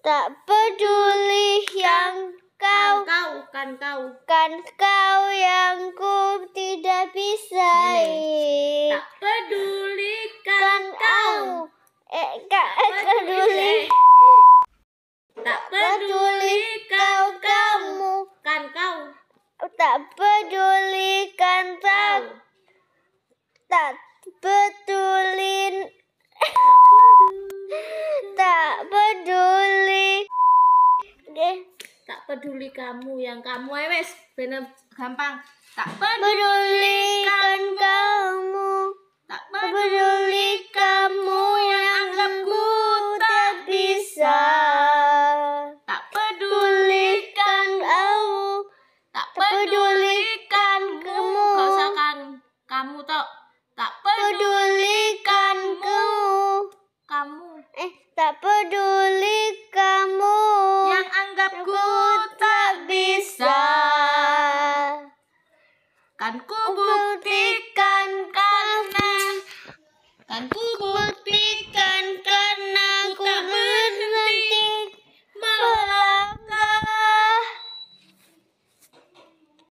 Tak peduli yang kau kan kau kan kau kan kau yang ku tidak bisa tak peduli kan, kan kau eh kak kan, eh, kan tak peduli tak peduli kau kamu kan kau tak peduli kan kau tak peduli peduli kamu yang kamu eh, wes bener gampang tak peduli kan kamu tak peduli kamu yang anggapku tak bisa tak peduli kan kamu tak peduli kan kamu kan kamu tok tak peduli kan kamu kamu eh tak peduli akan kubuktikan karena kan. ku